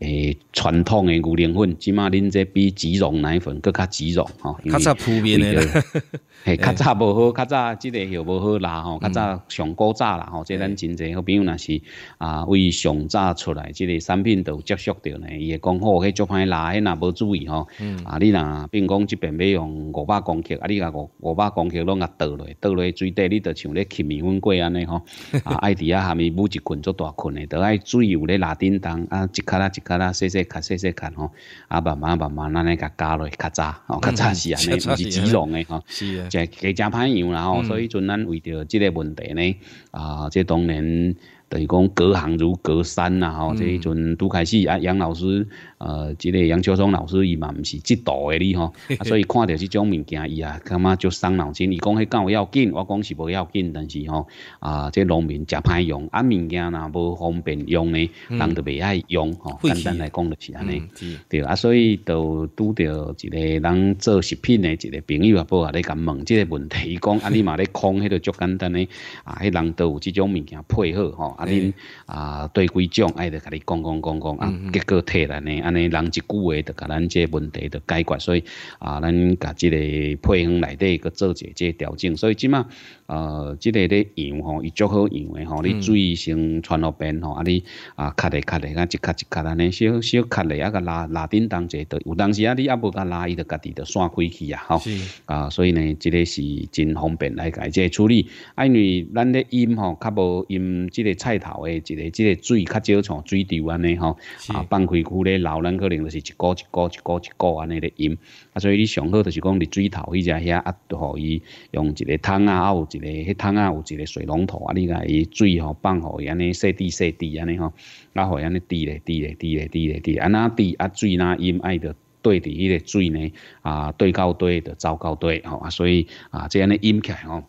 诶传统的牛奶粉，即满恁这比植绒奶粉搁较植绒吼。较早普遍咧，嘿，较早无好，较早即个诺无好拉吼，较早上古早啦吼，即咱真侪好朋友若是啊为上早出来，即个产品有接触着呢，伊会讲好，迄足歹拉，迄若无注意。吼，啊，你若并讲即边要用五百公斤，啊，你若五五百公斤拢甲倒落，倒落水底，你着像咧吸面粉过安尼吼，啊，爱伫啊下面铺一捆做大捆诶，著爱水有咧拉叮当，啊，一卡啦一卡啦细细卡细细卡吼，啊，慢慢慢慢安尼甲加落，较早吼，较早是安 尼，毋是脂肪诶吼，是啊，即加正歹样啦吼，所以阵咱为着即个问题呢，啊，即当然等于讲隔行如隔山啦吼，即阵拄开始啊杨老师。呃，即个杨秋松老师伊嘛毋是即道诶哩吼，所以看着即种物件伊啊，感觉就伤脑筋。伊讲迄个要紧，我讲是无要紧，但是吼啊，即农民食歹用，啊物件若无方便用呢，人就未爱用吼。简单来讲就是安尼，对啊，所以都拄着一个人做食品诶一个朋友啊，帮我咧甲问即个问题，伊讲啊，你嘛咧空迄个足简单诶，啊，迄人都有即种物件配合吼，啊恁啊对几种爱着甲你讲讲讲讲啊，结果退来呢啊。人一句话，就甲咱这问题，就解决。所以啊，咱甲这个配方内底，去做些这调整。所以即马。呃，即个咧用吼，伊足好用诶吼。你水先穿落边吼，啊你啊，卡咧卡咧，啊一卡一卡，安尼小小卡咧，啊个拉拉丁当作。有当时啊，你啊无甲拉伊，就家己就散开去啊，吼。啊，所以呢，即个是真方便来解个处理，啊，因为咱咧淹吼，较无淹即个菜头诶，即个即个水较少像水流安尼吼。啊，放开去咧老咱可能就是一个一个一个一个安尼咧淹。啊，所以你上好就是讲伫水头迄只遐，啊，互伊用一个桶啊，啊有。一个迄桶啊，有一个水龙头啊，你来伊水吼放吼，安尼细滴细滴安尼吼，然后安尼滴咧滴咧滴咧滴咧滴，安那滴啊水那淹，爱着对伫迄个水呢啊对到对，着走到对吼啊，所以啊这安尼淹起来吼。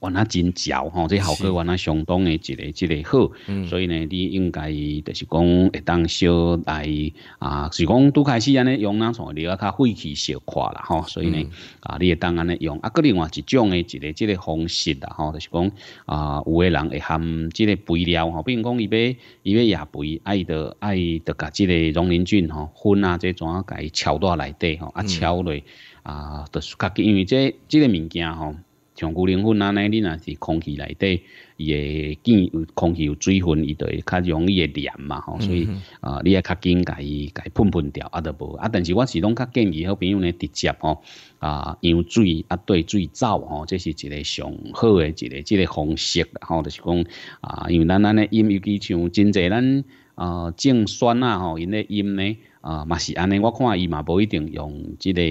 原来真潮吼，这效果原来相当的，一个、一个好。所以呢，你应该就是讲会当少来啊，是讲拄开始安尼用那种，你啊较废气小快啦吼，所以呢啊，你会当安尼用啊，个另外一种的，一个、一个方式啦吼，就是讲啊，有的人会含这个肥料吼，比如讲伊要伊要野肥，爱的爱的甲这个溶磷菌吼，分啊，这怎啊甲伊炒大内底吼，啊落、类啊，就是讲因为这这个物件吼。像牛奶粉安尼，你若是空气内底，伊会见有空气有水分，伊就会较容易会黏嘛吼，所以啊，你也较伊议伊喷喷掉啊，都无啊。但是我是拢较建议好朋友呢，直接吼啊，用水啊兑水走吼，这是一个上好诶一个即个方式吼，就是讲啊，因为咱咱咧饮，有其像真侪咱啊种蒜啊吼，因咧饮咧啊嘛是安尼，我看伊嘛无一定用即个。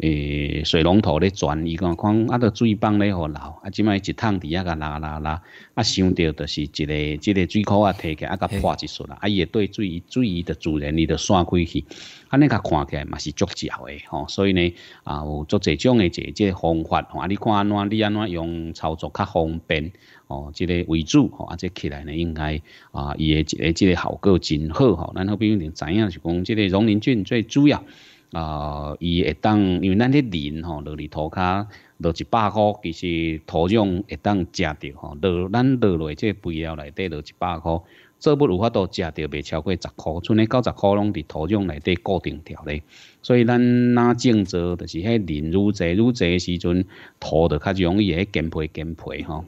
诶，水龙头咧转，伊讲看啊，著水放咧互流啊！即卖一桶伫啊甲拉拉拉，啊，想着著是一个一个水口啊，提起啊甲破一术啦，啊会对水水伊著自然伊著散开去，啊，尼甲看起来嘛是足焦诶吼，所以呢啊有足侪种诶一个方法，吼、啊，你看安怎你安怎用操作较方便哦，即个为主吼，啊，即起来呢应该啊伊诶即个即个效果真好吼，咱、后不用你知影是讲，即个溶磷菌最主要。啊，伊会当，因为咱迄田吼，落伫涂骹落一百箍，其实土壤会当食着吼，落咱落落即肥料内底落一百箍，做不有法度食着未超过十箍，剩咧九十箍拢伫土壤内底固定掉咧。所以咱哪种做，就是迄田愈侪愈侪时阵，土就较容易喺减肥减肥吼。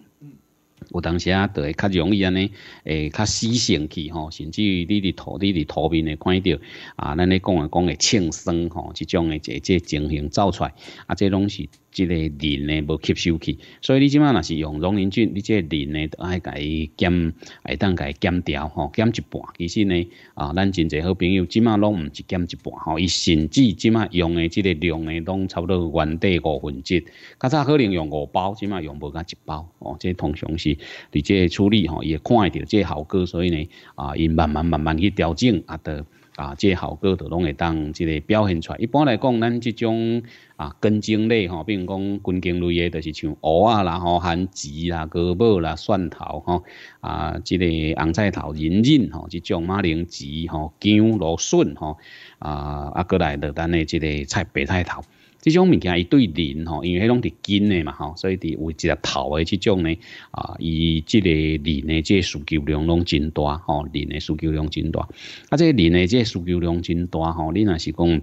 有当时啊，就会较容易安尼，诶，较死性去吼，甚至于你伫土，你伫土面咧看到啊，咱咧讲诶讲诶，庆生吼，即种诶，即即情形走出来，啊，即拢是。即个磷呢无吸收去，所以你即马若是用溶磷菌，你即个磷呢爱改减，爱当改减掉吼，减一半。其实呢，啊，咱真侪好朋友即马拢唔是减一半吼，伊甚至即马用的即个量呢，拢差不多原地五分之，较早可能用五包，即马用无到一包哦。即通常是伫即个处理吼，伊会看到即效果，所以呢，啊，伊慢慢慢慢去调整啊的。啊，即效果都拢会当即个表现出来。一般来讲，咱即种啊根茎类吼，比如讲根茎类的，就是像芋啊啦、吼番薯啦、高宝啦、蒜头吼啊，即个红菜头、银耳吼，即种马铃薯吼、姜、芦笋吼啊，啊，过来的等的即个菜，白菜头。这种物件伊对人吼，因为迄拢伫金的嘛吼，所以伫有一只头的这种呢啊，伊这个人呢，这需求量拢真大吼，人诶需求量真大，啊，这个人呢，这需求量真大吼，你若是讲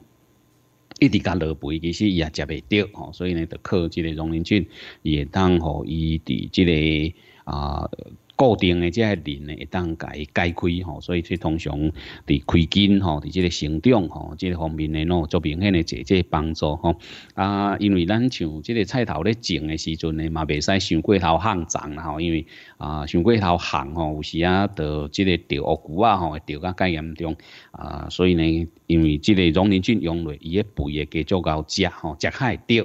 一直加落肥，其实伊也食未到吼，所以呢，得靠这个熔菌，伊会当吼伊伫这个啊。固定诶，即个磷诶，会当解解开吼，所以即通常伫开菌吼，伫即个成长吼，即个方面诶，喏，做明显诶一些帮助吼。啊，因为咱像即个菜头咧种诶时阵呢，嘛袂使伤过头旱长吼，因为啊，伤过头旱吼，有时啊，着即个掉芋啊吼，掉较较严重。啊，所以呢，因为即个农民菌养落，伊咧肥诶，加做到食吼，食开掉。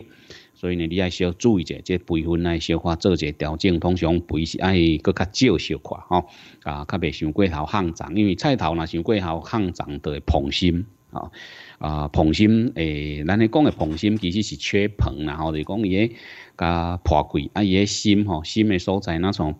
所以呢，你还小要注意者，这即肥分爱少花做者调整，通常肥是爱搁较少少看吼，啊，较袂想过头烘长，因为菜头若想过头烘长都会膨心哦，啊膨心诶，咱咧讲诶膨心其实是缺硼啦吼，就讲伊个甲破贵啊，伊个心吼心诶所在那种。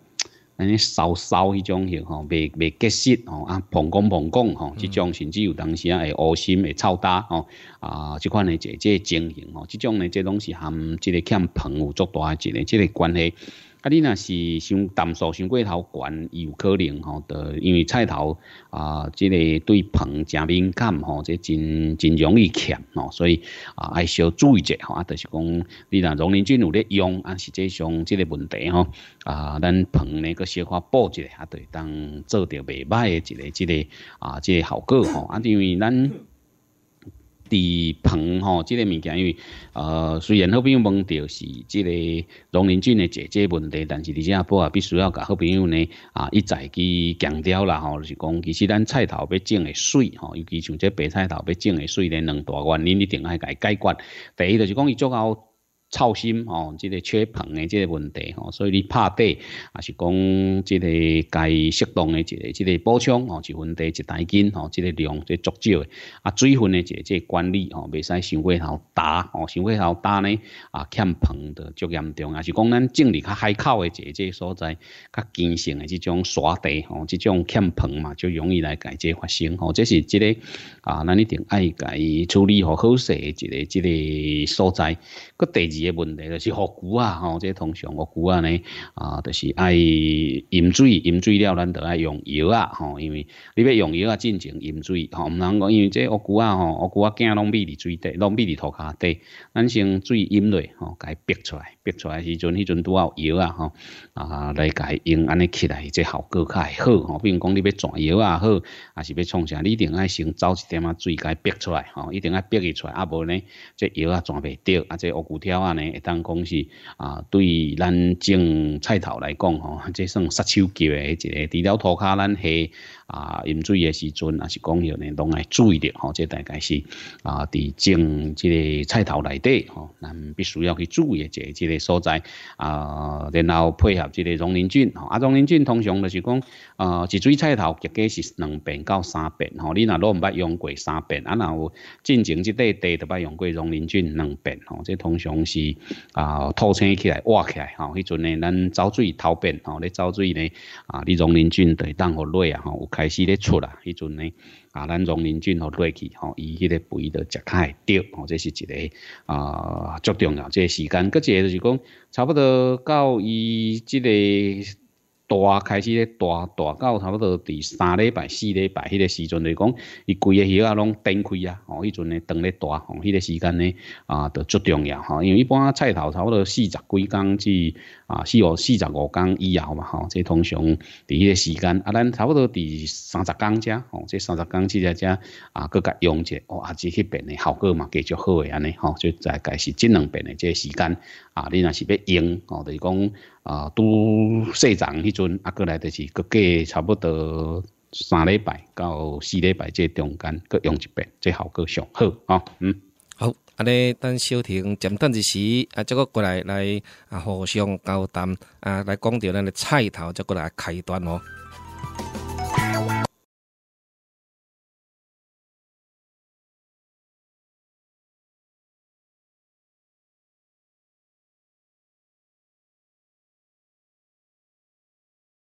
安尼手手迄种吼，未未结实吼，啊，碰工碰工，吼，即种甚至有当时啊，会噁心，会臭打，吼，啊，即款呢，即即情形，吼，即种呢，即拢是含即个欠朋友作大一啲嘅，即个关系。啊，你若是伤淡素伤过头悬，伊有可能吼着因为菜头啊，即个对棚诚敏感吼，这真真容易欠哦，所以啊，爱小注意者吼。啊，就是讲你若溶民菌有咧用啊，实际上即个问题吼啊，咱棚呢，可小可补一下对，当做到袂歹诶一个、一个啊，即个效果吼啊，因为咱。伫棚吼，即个物件，因为呃，虽然好友问到是即个农鳞菌的解决问题，但是而且也啊，必须要甲好朋友呢，啊，一再去强调啦吼，就是讲其实咱菜头要种的水吼，尤其像这白菜头要种的水呢，两大原因一定爱伊解决。第一就是讲伊足够。操心哦，即个缺硼诶，即个问题哦，所以你拍地，也是讲即个该适当诶，即个即个补充哦，就问题一台斤哦，即个量即足少嘅，啊水分诶，即即管理哦，未使想过头打哦，想过头打呢啊欠硼的足严重，也是讲咱种在较海口诶，即即所在，较乾性诶，即种沙地哦，即种欠硼嘛，就容易来解即发生哦，这是即个啊，咱一定爱解处理好好势嘅即个即个所在，个第二。问题就是乌龟啊，吼，即个通常乌龟啊呢，啊，就是爱饮水，饮水了咱就爱用药啊，吼，因为你要用药啊，进前饮水，吼，唔通讲，因为即乌龟啊，吼，乌龟啊惊拢秘伫水底，拢秘伫土骹底，咱先水饮落，吼，甲伊逼出来，逼出来时阵，迄阵都有药啊，吼，啊来甲伊用安尼起来，即效果较会好，吼，比如讲你要抓药啊好，还是要创啥，你一定爱先走一点仔水甲伊逼出来，吼，一定爱逼伊出来，啊，无呢，即药啊抓袂着啊，即乌龟条啊。案呢，会当讲是啊，对咱种菜头来讲吼，即算杀手级的一个除了涂骹咱下。啊，饮水诶时阵，也是讲要恁拢爱注意咧吼，即大概是啊，伫种即个菜头内底，吼，咱必须要去注意一个即个所在，啊，然后配合即个农林菌，吼，啊，农林菌通常就是讲，啊，一水菜头，价格是两遍到三遍，吼，你若都毋捌用过三遍，啊，然后进前即块地都捌用过农林菌两遍，吼，即通常是啊，吐清起来挖起来，吼，迄阵呢，咱走水淘遍，吼，咧走水呢，啊，你农林菌会当互落啊，吼。开始咧出啦，迄阵呢，啊，咱杨林俊吼落去吼，伊迄个肥度较太对，吼，这是一个啊，最重要。即个时间，搁一个就是讲，差不多到伊即个大开始咧大大到差不多伫三礼拜、四礼拜迄个时阵，就讲伊规个鱼啊拢展开啊，吼，迄阵呢长咧大，吼，迄个时间呢啊，就足重要吼，因为一般菜头差不多四十几工至。啊，四個四十五天以后嘛，吼、即通常迄个时间，啊，咱差不多伫三十天啫，哦，即三十天之後，即啊，過繼用一，哦，啊，即迄边嘅效果嘛，繼續好嘅安尼，哈，就大概是即两边的即个时间，啊，你若是要用，哦，就讲，啊，都细陣迄阵，啊，过来就是過过差不多三礼拜到四礼拜，即中间，過用一遍，即效果上好，哦，嗯。好，阿咧，等小婷简单一时，啊，再个过来来，啊，互相交谈，啊，来讲到咱的菜头，再过来开端哦。